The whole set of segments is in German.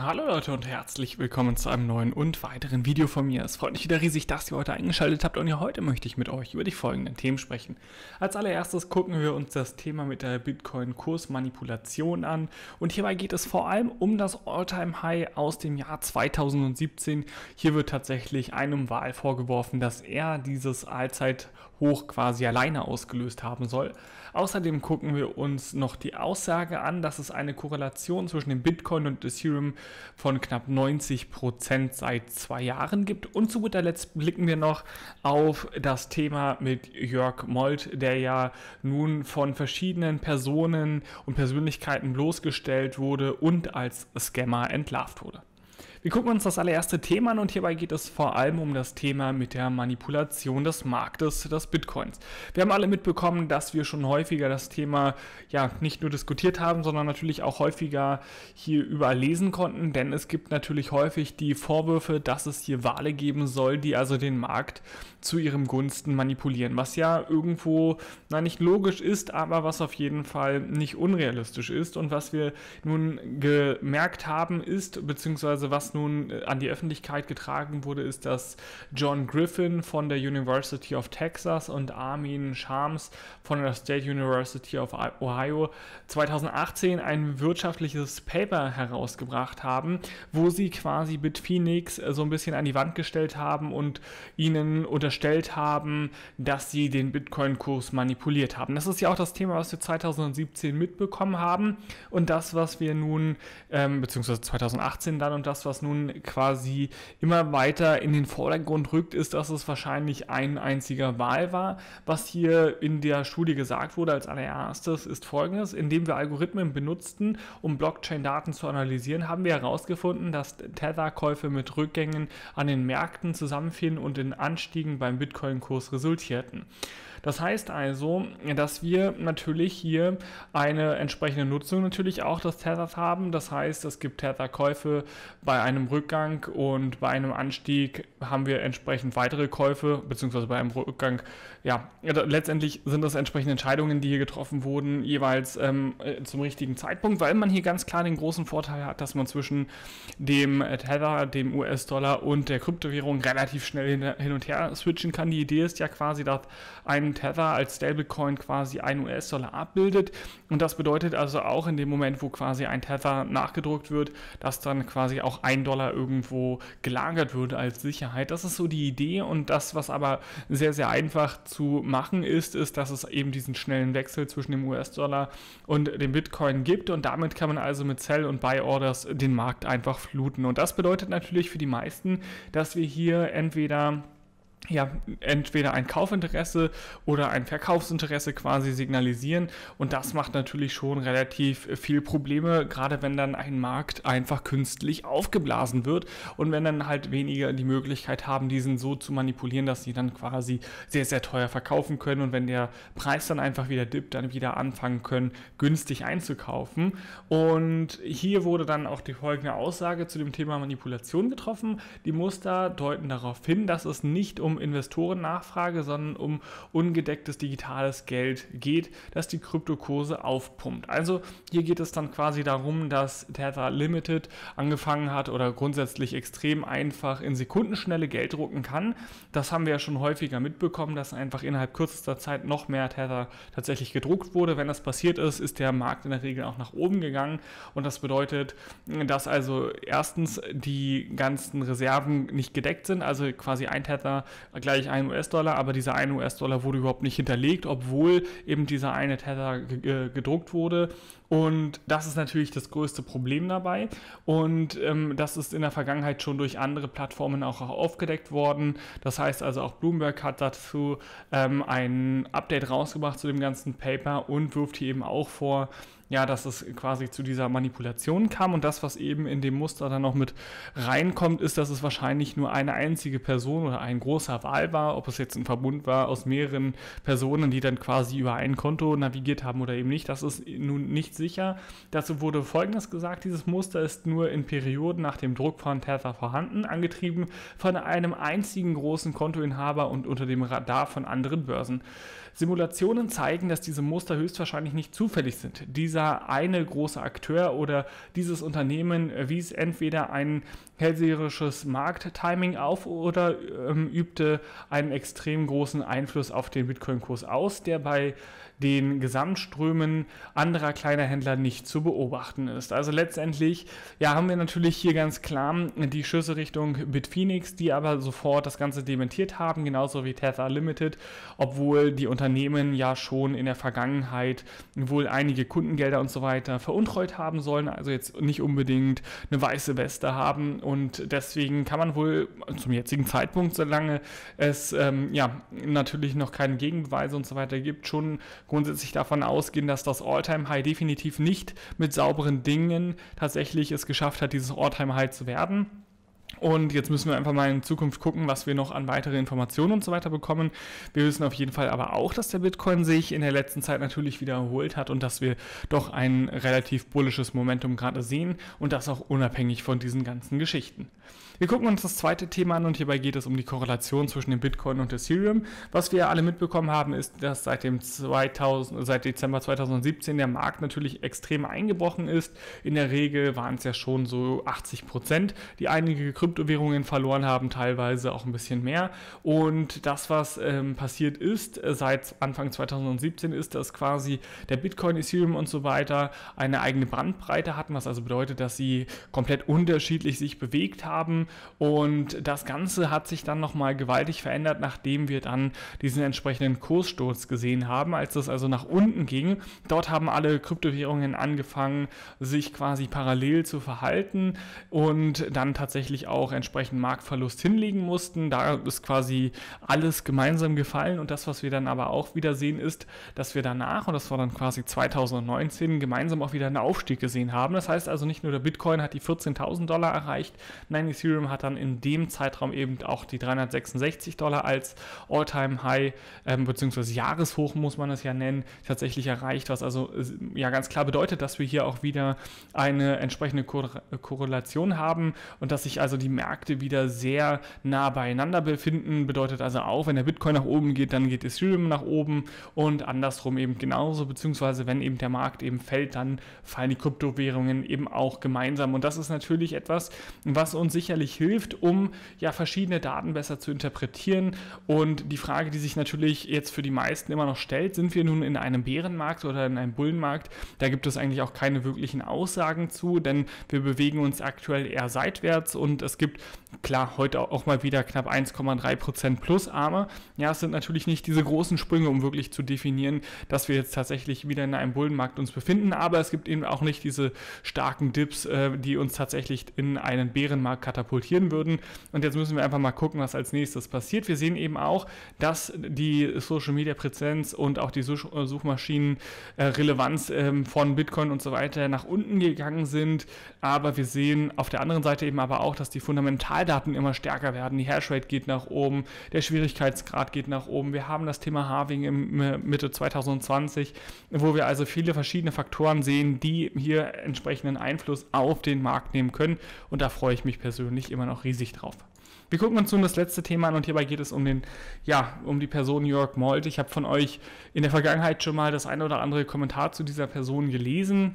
Hallo Leute und herzlich willkommen zu einem neuen und weiteren Video von mir. Es freut mich wieder riesig, dass ihr heute eingeschaltet habt und ja, heute möchte ich mit euch über die folgenden Themen sprechen. Als allererstes gucken wir uns das Thema mit der Bitcoin-Kursmanipulation an und hierbei geht es vor allem um das All-Time-High aus dem Jahr 2017. Hier wird tatsächlich einem Wahl vorgeworfen, dass er dieses Allzeithoch quasi alleine ausgelöst haben soll. Außerdem gucken wir uns noch die Aussage an, dass es eine Korrelation zwischen dem Bitcoin und Ethereum von knapp 90 Prozent seit zwei Jahren gibt. Und zu guter Letzt blicken wir noch auf das Thema mit Jörg Molt, der ja nun von verschiedenen Personen und Persönlichkeiten bloßgestellt wurde und als Scammer entlarvt wurde. Wir gucken uns das allererste Thema an und hierbei geht es vor allem um das Thema mit der Manipulation des Marktes des Bitcoins. Wir haben alle mitbekommen, dass wir schon häufiger das Thema ja nicht nur diskutiert haben, sondern natürlich auch häufiger hier überlesen konnten, denn es gibt natürlich häufig die Vorwürfe, dass es hier Wale geben soll, die also den Markt zu ihrem Gunsten manipulieren, was ja irgendwo na nicht logisch ist, aber was auf jeden Fall nicht unrealistisch ist und was wir nun gemerkt haben ist beziehungsweise was nun äh, an die Öffentlichkeit getragen wurde, ist, dass John Griffin von der University of Texas und Armin Shams von der State University of Ohio 2018 ein wirtschaftliches Paper herausgebracht haben, wo sie quasi Bitphoenix äh, so ein bisschen an die Wand gestellt haben und ihnen unterstellt haben, dass sie den Bitcoin-Kurs manipuliert haben. Das ist ja auch das Thema, was wir 2017 mitbekommen haben und das, was wir nun, ähm, beziehungsweise 2018 dann und das, was was nun quasi immer weiter in den Vordergrund rückt, ist, dass es wahrscheinlich ein einziger Wahl war. Was hier in der Studie gesagt wurde als allererstes ist folgendes, indem wir Algorithmen benutzten, um Blockchain-Daten zu analysieren, haben wir herausgefunden, dass Tether-Käufe mit Rückgängen an den Märkten zusammenfielen und in Anstiegen beim Bitcoin-Kurs resultierten. Das heißt also, dass wir natürlich hier eine entsprechende Nutzung natürlich auch des Tethers haben. Das heißt, es gibt Tether-Käufe bei einem Rückgang und bei einem Anstieg haben wir entsprechend weitere Käufe, beziehungsweise bei einem Rückgang. Ja, also letztendlich sind das entsprechende Entscheidungen, die hier getroffen wurden, jeweils ähm, äh, zum richtigen Zeitpunkt, weil man hier ganz klar den großen Vorteil hat, dass man zwischen dem Tether, dem US-Dollar und der Kryptowährung relativ schnell hin und her switchen kann. Die Idee ist ja quasi, dass ein einen Tether als Stablecoin quasi einen US-Dollar abbildet. Und das bedeutet also auch in dem Moment, wo quasi ein Tether nachgedruckt wird, dass dann quasi auch ein Dollar irgendwo gelagert wird als Sicherheit. Das ist so die Idee und das, was aber sehr, sehr einfach zu machen ist, ist, dass es eben diesen schnellen Wechsel zwischen dem US-Dollar und dem Bitcoin gibt und damit kann man also mit Sell- und Buy-Orders den Markt einfach fluten. Und das bedeutet natürlich für die meisten, dass wir hier entweder ja, entweder ein Kaufinteresse oder ein Verkaufsinteresse quasi signalisieren. Und das macht natürlich schon relativ viel Probleme, gerade wenn dann ein Markt einfach künstlich aufgeblasen wird und wenn dann halt weniger die Möglichkeit haben, diesen so zu manipulieren, dass sie dann quasi sehr, sehr teuer verkaufen können und wenn der Preis dann einfach wieder dippt, dann wieder anfangen können, günstig einzukaufen. Und hier wurde dann auch die folgende Aussage zu dem Thema Manipulation getroffen. Die Muster deuten darauf hin, dass es nicht um um Investorennachfrage, sondern um ungedecktes digitales Geld geht, das die Kryptokurse aufpumpt. Also hier geht es dann quasi darum, dass Tether Limited angefangen hat oder grundsätzlich extrem einfach in Sekundenschnelle Geld drucken kann. Das haben wir ja schon häufiger mitbekommen, dass einfach innerhalb kürzester Zeit noch mehr Tether tatsächlich gedruckt wurde. Wenn das passiert ist, ist der Markt in der Regel auch nach oben gegangen und das bedeutet, dass also erstens die ganzen Reserven nicht gedeckt sind, also quasi ein Tether gleich 1 US-Dollar, aber dieser 1 US-Dollar wurde überhaupt nicht hinterlegt, obwohl eben dieser eine Tether äh, gedruckt wurde. Und das ist natürlich das größte Problem dabei. Und ähm, das ist in der Vergangenheit schon durch andere Plattformen auch aufgedeckt worden. Das heißt also auch Bloomberg hat dazu ähm, ein Update rausgebracht zu dem ganzen Paper und wirft hier eben auch vor, ja, dass es quasi zu dieser Manipulation kam und das, was eben in dem Muster dann noch mit reinkommt, ist, dass es wahrscheinlich nur eine einzige Person oder ein großer Wahl war, ob es jetzt ein Verbund war aus mehreren Personen, die dann quasi über ein Konto navigiert haben oder eben nicht. Das ist nun nicht sicher. Dazu wurde Folgendes gesagt, dieses Muster ist nur in Perioden nach dem Druck von Tether vorhanden, angetrieben von einem einzigen großen Kontoinhaber und unter dem Radar von anderen Börsen. Simulationen zeigen, dass diese Muster höchstwahrscheinlich nicht zufällig sind. Dieser eine große Akteur oder dieses Unternehmen wies entweder ein hellseherisches Markttiming auf oder ähm, übte einen extrem großen Einfluss auf den Bitcoin-Kurs aus, der bei den Gesamtströmen anderer kleiner Händler nicht zu beobachten ist. Also letztendlich ja, haben wir natürlich hier ganz klar die Schüsse Richtung Bitphoenix, die aber sofort das Ganze dementiert haben, genauso wie Tether Limited, obwohl die Unternehmen ja schon in der Vergangenheit wohl einige Kundengelder und so weiter veruntreut haben sollen, also jetzt nicht unbedingt eine weiße Weste haben und deswegen kann man wohl zum jetzigen Zeitpunkt, solange es ähm, ja natürlich noch keine Gegenbeweise und so weiter gibt, schon grundsätzlich davon ausgehen, dass das All-Time-High definitiv nicht mit sauberen Dingen tatsächlich es geschafft hat, dieses All-Time-High zu werden. Und jetzt müssen wir einfach mal in Zukunft gucken, was wir noch an weitere Informationen und so weiter bekommen. Wir wissen auf jeden Fall aber auch, dass der Bitcoin sich in der letzten Zeit natürlich wieder erholt hat und dass wir doch ein relativ bullisches Momentum gerade sehen und das auch unabhängig von diesen ganzen Geschichten. Wir gucken uns das zweite Thema an und hierbei geht es um die Korrelation zwischen dem Bitcoin und Ethereum. Was wir alle mitbekommen haben, ist, dass seit, dem 2000, seit Dezember 2017 der Markt natürlich extrem eingebrochen ist. In der Regel waren es ja schon so 80 Prozent, die einige Kryptowährungen verloren haben, teilweise auch ein bisschen mehr. Und das, was ähm, passiert ist äh, seit Anfang 2017, ist, dass quasi der Bitcoin, Ethereum und so weiter eine eigene Bandbreite hatten, was also bedeutet, dass sie komplett unterschiedlich sich bewegt haben und das Ganze hat sich dann nochmal gewaltig verändert, nachdem wir dann diesen entsprechenden Kurssturz gesehen haben, als das also nach unten ging. Dort haben alle Kryptowährungen angefangen, sich quasi parallel zu verhalten und dann tatsächlich auch entsprechend Marktverlust hinlegen mussten. Da ist quasi alles gemeinsam gefallen und das, was wir dann aber auch wieder sehen, ist, dass wir danach, und das war dann quasi 2019, gemeinsam auch wieder einen Aufstieg gesehen haben. Das heißt also nicht nur der Bitcoin hat die 14.000 Dollar erreicht, nein, Ethereum Ethereum hat dann in dem Zeitraum eben auch die 366 Dollar als All-Time-High ähm, beziehungsweise Jahreshoch muss man das ja nennen, tatsächlich erreicht, was also äh, ja ganz klar bedeutet, dass wir hier auch wieder eine entsprechende Kor Korrelation haben und dass sich also die Märkte wieder sehr nah beieinander befinden, bedeutet also auch, wenn der Bitcoin nach oben geht, dann geht Ethereum nach oben und andersrum eben genauso, beziehungsweise wenn eben der Markt eben fällt, dann fallen die Kryptowährungen eben auch gemeinsam und das ist natürlich etwas, was uns sicherlich wirklich hilft, um ja verschiedene Daten besser zu interpretieren. Und die Frage, die sich natürlich jetzt für die meisten immer noch stellt, sind wir nun in einem Bärenmarkt oder in einem Bullenmarkt? Da gibt es eigentlich auch keine wirklichen Aussagen zu, denn wir bewegen uns aktuell eher seitwärts und es gibt klar heute auch mal wieder knapp 1,3 Prozent plus, aber ja, es sind natürlich nicht diese großen Sprünge, um wirklich zu definieren, dass wir jetzt tatsächlich wieder in einem Bullenmarkt uns befinden, aber es gibt eben auch nicht diese starken Dips, äh, die uns tatsächlich in einen Bärenmarkt katapultieren katapultieren würden. Und jetzt müssen wir einfach mal gucken, was als nächstes passiert. Wir sehen eben auch, dass die Social Media Präsenz und auch die Such äh, äh, Relevanz ähm, von Bitcoin und so weiter nach unten gegangen sind. Aber wir sehen auf der anderen Seite eben aber auch, dass die Fundamentaldaten immer stärker werden. Die Hashrate geht nach oben, der Schwierigkeitsgrad geht nach oben. Wir haben das Thema Harving im äh, Mitte 2020, wo wir also viele verschiedene Faktoren sehen, die hier entsprechenden Einfluss auf den Markt nehmen können. Und da freue ich mich persönlich ich immer noch riesig drauf. Wir gucken uns nun das letzte Thema an und hierbei geht es um den, ja, um die Person Jörg Molt. Ich habe von euch in der Vergangenheit schon mal das eine oder andere Kommentar zu dieser Person gelesen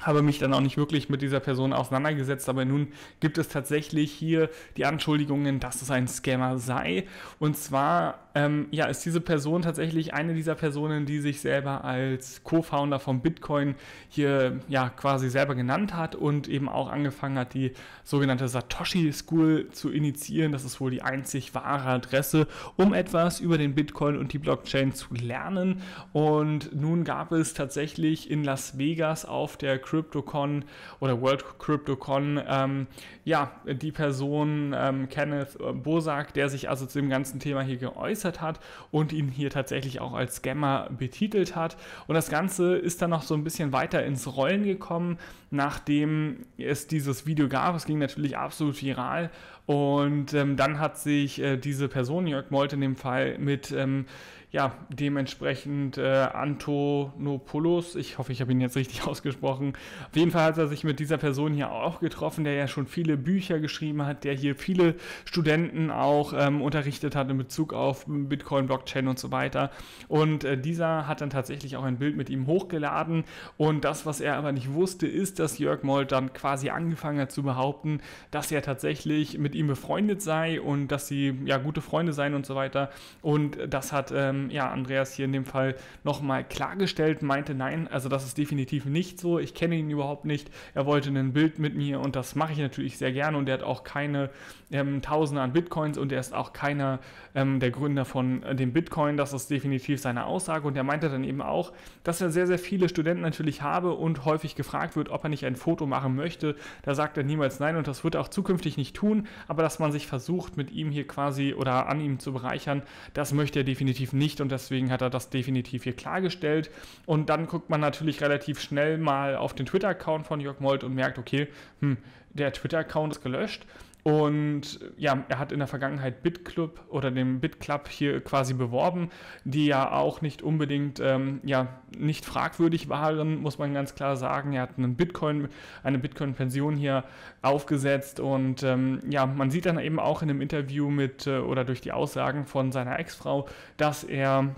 habe mich dann auch nicht wirklich mit dieser Person auseinandergesetzt, aber nun gibt es tatsächlich hier die Anschuldigungen, dass es ein Scammer sei. Und zwar ähm, ja, ist diese Person tatsächlich eine dieser Personen, die sich selber als Co-Founder von Bitcoin hier ja quasi selber genannt hat und eben auch angefangen hat, die sogenannte Satoshi School zu initiieren. Das ist wohl die einzig wahre Adresse, um etwas über den Bitcoin und die Blockchain zu lernen. Und nun gab es tatsächlich in Las Vegas auf der CryptoCon oder World CryptoCon ähm, ja die Person ähm, Kenneth äh, Bosak, der sich also zu dem ganzen Thema hier geäußert geäußert hat und ihn hier tatsächlich auch als Scammer betitelt hat. Und das Ganze ist dann noch so ein bisschen weiter ins Rollen gekommen, nachdem es dieses Video gab. Es ging natürlich absolut viral. Und ähm, dann hat sich äh, diese Person, Jörg Molt in dem Fall, mit ähm, ja, dementsprechend äh, Antonopoulos, ich hoffe, ich habe ihn jetzt richtig ausgesprochen. Auf jeden Fall hat er sich mit dieser Person hier auch getroffen, der ja schon viele Bücher geschrieben hat, der hier viele Studenten auch ähm, unterrichtet hat in Bezug auf Bitcoin, Blockchain und so weiter. Und äh, dieser hat dann tatsächlich auch ein Bild mit ihm hochgeladen. Und das, was er aber nicht wusste, ist, dass Jörg Molt dann quasi angefangen hat zu behaupten, dass er tatsächlich mit ihm befreundet sei und dass sie ja gute Freunde seien und so weiter. Und das hat ähm, ähm, ja, Andreas hier in dem Fall nochmal klargestellt, meinte nein, also das ist definitiv nicht so. Ich kenne ihn überhaupt nicht. Er wollte ein Bild mit mir und das mache ich natürlich sehr gerne und er hat auch keine ähm, Tausende an Bitcoins und er ist auch keiner ähm, der Gründer von äh, dem Bitcoin. Das ist definitiv seine Aussage und er meinte dann eben auch, dass er sehr, sehr viele Studenten natürlich habe und häufig gefragt wird, ob er nicht ein Foto machen möchte. Da sagt er niemals nein und das wird er auch zukünftig nicht tun, aber dass man sich versucht, mit ihm hier quasi oder an ihm zu bereichern, das möchte er definitiv nicht nicht und deswegen hat er das definitiv hier klargestellt. Und dann guckt man natürlich relativ schnell mal auf den Twitter-Account von Jörg Molt und merkt, okay, hm, der Twitter-Account ist gelöscht und ja, er hat in der Vergangenheit BitClub oder den BitClub hier quasi beworben, die ja auch nicht unbedingt ähm, ja, nicht fragwürdig waren, muss man ganz klar sagen. Er hat einen Bitcoin, eine Bitcoin-Pension hier aufgesetzt und ähm, ja, man sieht dann eben auch in dem Interview mit äh, oder durch die Aussagen von seiner Ex-Frau, dass er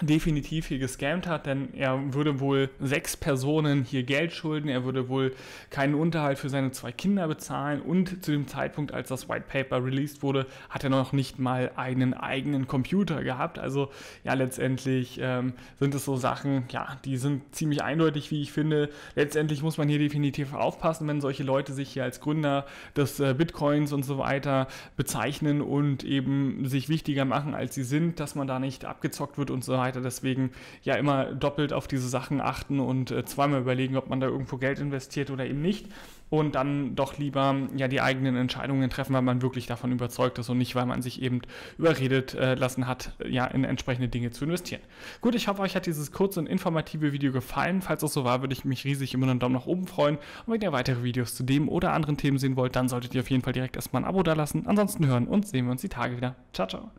definitiv hier gescammt hat, denn er würde wohl sechs Personen hier Geld schulden, er würde wohl keinen Unterhalt für seine zwei Kinder bezahlen und zu dem Zeitpunkt, als das White Paper released wurde, hat er noch nicht mal einen eigenen Computer gehabt. Also ja, letztendlich ähm, sind es so Sachen, ja, die sind ziemlich eindeutig, wie ich finde. Letztendlich muss man hier definitiv aufpassen, wenn solche Leute sich hier als Gründer des äh, Bitcoins und so weiter bezeichnen und eben sich wichtiger machen, als sie sind, dass man da nicht abgezockt wird und so weiter weiter. Deswegen ja immer doppelt auf diese Sachen achten und äh, zweimal überlegen, ob man da irgendwo Geld investiert oder eben nicht. Und dann doch lieber ja die eigenen Entscheidungen treffen, weil man wirklich davon überzeugt ist und nicht, weil man sich eben überredet äh, lassen hat, ja in entsprechende Dinge zu investieren. Gut, ich hoffe, euch hat dieses kurze und informative Video gefallen. Falls das so war, würde ich mich riesig immer einen Daumen nach oben freuen. Und wenn ihr weitere Videos zu dem oder anderen Themen sehen wollt, dann solltet ihr auf jeden Fall direkt erstmal ein Abo dalassen. Ansonsten hören und sehen wir uns die Tage wieder. Ciao, ciao.